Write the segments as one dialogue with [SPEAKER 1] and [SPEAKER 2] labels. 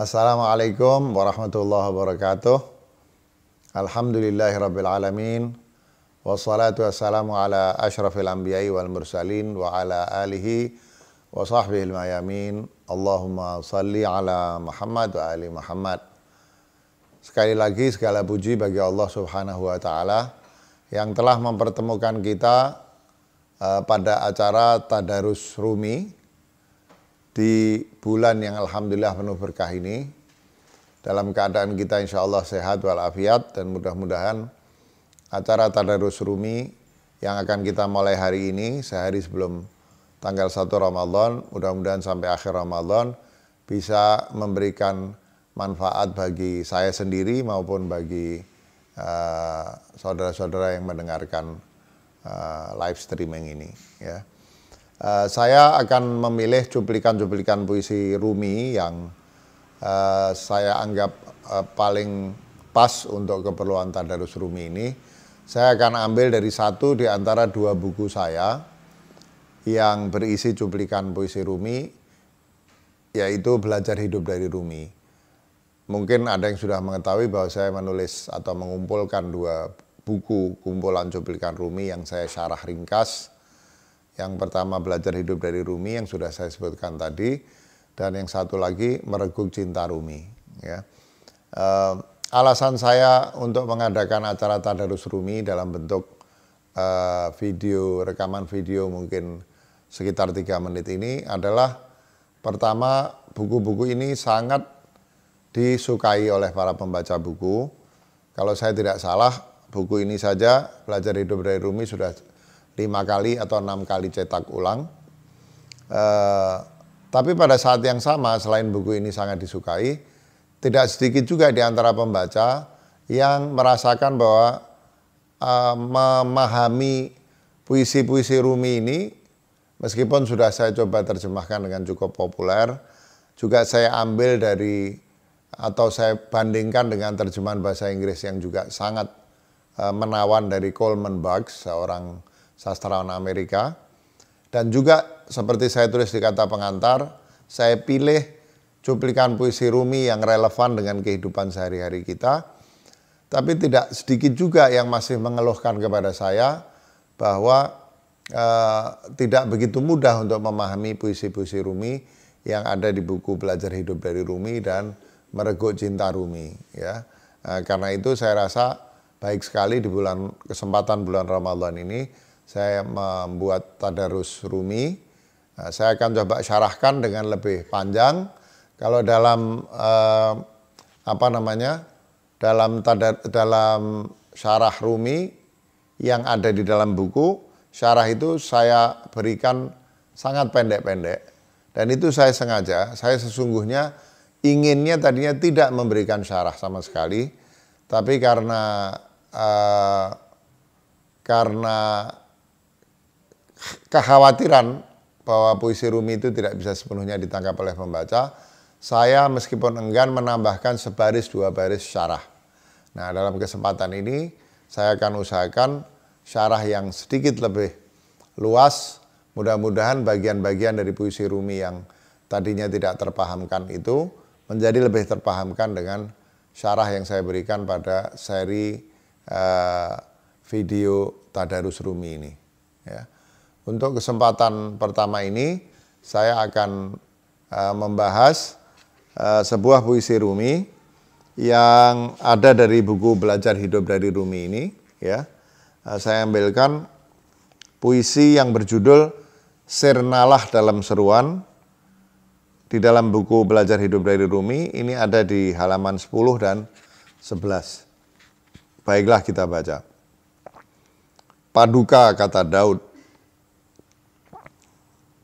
[SPEAKER 1] Assalamualaikum warahmatullahi wabarakatuh. Alhamdulillahirrabbilalamin. Wassalatu wassalamu ala ashrafil anbiya'i wal mursalin wa ala alihi wa sahbihi al-mayamin. Allahumma salli ala Muhammad wa ali Muhammad. Sekali lagi segala puji bagi Allah Subhanahu wa taala yang telah mempertemukan kita uh, pada acara tadarus Rumi di bulan yang alhamdulillah penuh berkah ini. Dalam keadaan kita insya Allah sehat walafiat dan mudah-mudahan acara tadarus Rumi yang akan kita mulai hari ini sehari sebelum tanggal 1 Ramadan, mudah-mudahan sampai akhir Ramadan bisa memberikan manfaat bagi saya sendiri maupun bagi eh, saudara-saudara uh, yang mendengarkan uh, live streaming ini. Ya. Uh, saya akan memilih cuplikan-cuplikan puisi Rumi yang uh, saya anggap uh, paling pas untuk keperluan Tadarus Rumi ini. Saya akan ambil dari satu di antara dua buku saya yang berisi cuplikan puisi Rumi, yaitu Belajar Hidup dari Rumi. Mungkin ada yang sudah mengetahui bahwa saya menulis atau mengumpulkan dua buku kumpulan cuplikan Rumi yang saya syarah ringkas. Yang pertama belajar hidup dari Rumi yang sudah saya sebutkan tadi, dan yang satu lagi mereguk cinta Rumi. Ya. Uh, alasan saya untuk mengadakan acara Tadarus Rumi dalam bentuk uh, video rekaman video mungkin sekitar tiga menit ini adalah pertama buku-buku ini sangat disukai oleh para pembaca buku. Kalau saya tidak salah, buku ini saja Belajar Hidup dari Rumi sudah lima kali atau enam kali cetak ulang. E, tapi pada saat yang sama, selain buku ini sangat disukai, tidak sedikit juga di antara pembaca yang merasakan bahwa e, memahami puisi-puisi Rumi ini, meskipun sudah saya coba terjemahkan dengan cukup populer, juga saya ambil dari atau saya bandingkan dengan terjemahan bahasa Inggris yang juga sangat eh, menawan dari Coleman Bugs, seorang sastrawan Amerika. Dan juga seperti saya tulis di kata pengantar, saya pilih cuplikan puisi Rumi yang relevan dengan kehidupan sehari-hari kita. Tapi tidak sedikit juga yang masih mengeluhkan kepada saya bahwa eh, tidak begitu mudah untuk memahami puisi-puisi Rumi yang ada di buku Belajar Hidup dari Rumi dan mereguk cinta Rumi ya. Nah, karena itu saya rasa baik sekali di bulan kesempatan bulan Ramadan ini saya membuat tadarus Rumi. Nah, saya akan coba syarahkan dengan lebih panjang. Kalau dalam eh, apa namanya? dalam tadar, dalam syarah Rumi yang ada di dalam buku, syarah itu saya berikan sangat pendek-pendek. Dan itu saya sengaja, saya sesungguhnya inginnya tadinya tidak memberikan syarah sama sekali, tapi karena uh, karena kekhawatiran bahwa puisi Rumi itu tidak bisa sepenuhnya ditangkap oleh pembaca, saya meskipun enggan menambahkan sebaris dua baris syarah. Nah, dalam kesempatan ini saya akan usahakan syarah yang sedikit lebih luas. Mudah-mudahan bagian-bagian dari puisi Rumi yang tadinya tidak terpahamkan itu menjadi lebih terpahamkan dengan syarah yang saya berikan pada seri uh, video Tadarus Rumi ini. Ya. Untuk kesempatan pertama ini, saya akan uh, membahas uh, sebuah puisi Rumi yang ada dari buku Belajar Hidup dari Rumi ini. Ya, uh, saya ambilkan puisi yang berjudul Sirnalah dalam Seruan di dalam buku Belajar Hidup dari Rumi ini ada di halaman 10 dan 11. Baiklah kita baca. Paduka kata Daud,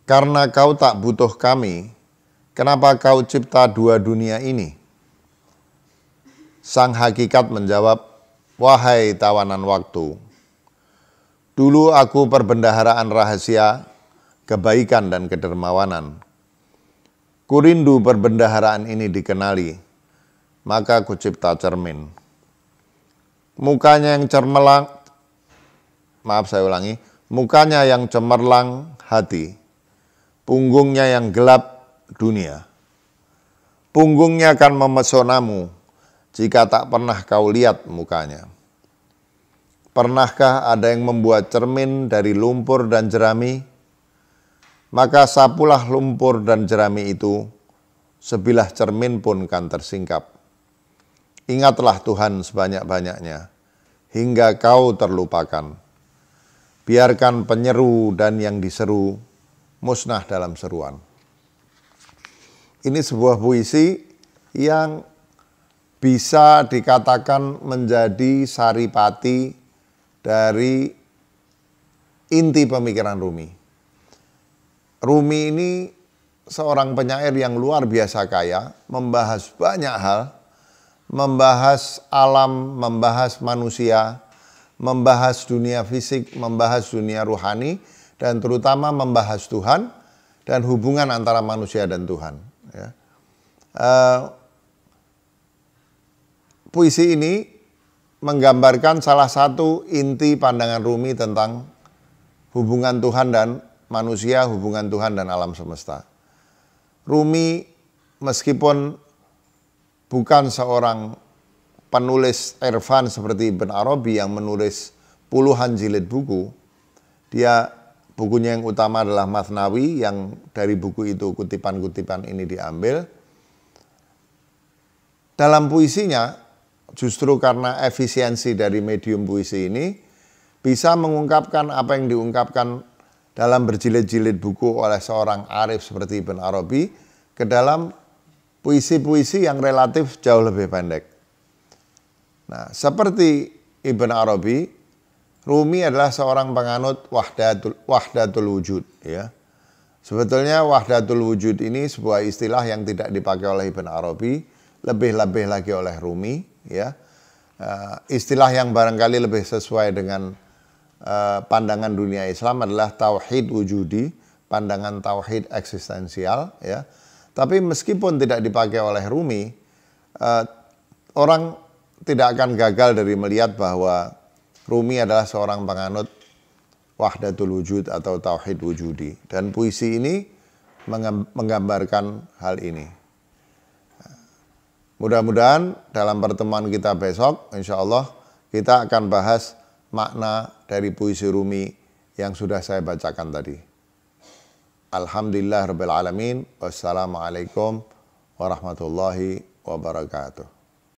[SPEAKER 1] karena kau tak butuh kami, kenapa kau cipta dua dunia ini? Sang hakikat menjawab, wahai tawanan waktu, dulu aku perbendaharaan rahasia, kebaikan dan kedermawanan. Kurindu perbendaharaan ini dikenali, maka kucipta cermin. Mukanya yang cermelang, maaf saya ulangi, mukanya yang cemerlang hati, punggungnya yang gelap dunia. Punggungnya akan memesonamu jika tak pernah kau lihat mukanya. Pernahkah ada yang membuat cermin dari lumpur dan jerami? Maka sapulah lumpur dan jerami itu, sebilah cermin pun kan tersingkap. Ingatlah Tuhan sebanyak-banyaknya, hingga kau terlupakan. Biarkan penyeru dan yang diseru musnah dalam seruan. Ini sebuah puisi yang bisa dikatakan menjadi saripati dari inti pemikiran Rumi. Rumi ini seorang penyair yang luar biasa kaya, membahas banyak hal, membahas alam, membahas manusia, membahas dunia fisik, membahas dunia rohani, dan terutama membahas Tuhan dan hubungan antara manusia dan Tuhan. Ya. Uh, puisi ini menggambarkan salah satu inti pandangan Rumi tentang hubungan Tuhan dan manusia, hubungan Tuhan dan alam semesta. Rumi meskipun bukan seorang penulis Irfan seperti Ibn Arabi yang menulis puluhan jilid buku, dia bukunya yang utama adalah Matnawi yang dari buku itu kutipan-kutipan ini diambil. Dalam puisinya justru karena efisiensi dari medium puisi ini bisa mengungkapkan apa yang diungkapkan dalam berjilid-jilid buku oleh seorang arif seperti Ibn Arabi ke dalam puisi-puisi yang relatif jauh lebih pendek. Nah, seperti Ibn Arabi, Rumi adalah seorang penganut wahdatul, wahdatul wujud. Ya. Sebetulnya wahdatul wujud ini sebuah istilah yang tidak dipakai oleh Ibn Arabi, lebih-lebih lagi oleh Rumi. Ya. Uh, istilah yang barangkali lebih sesuai dengan Eh, pandangan dunia Islam adalah tauhid wujudi, pandangan tauhid eksistensial ya. Tapi meskipun tidak dipakai oleh Rumi, uh, orang tidak akan gagal dari melihat bahwa Rumi adalah seorang penganut wahdatul wujud atau tauhid wujudi dan puisi ini menggambarkan hal ini. Mudah-mudahan dalam pertemuan kita besok insya Allah kita akan bahas makna dari puisi Rumi yang sudah saya bacakan tadi. Alhamdulillah Rabbil Alamin. Wassalamualaikum warahmatullahi wabarakatuh.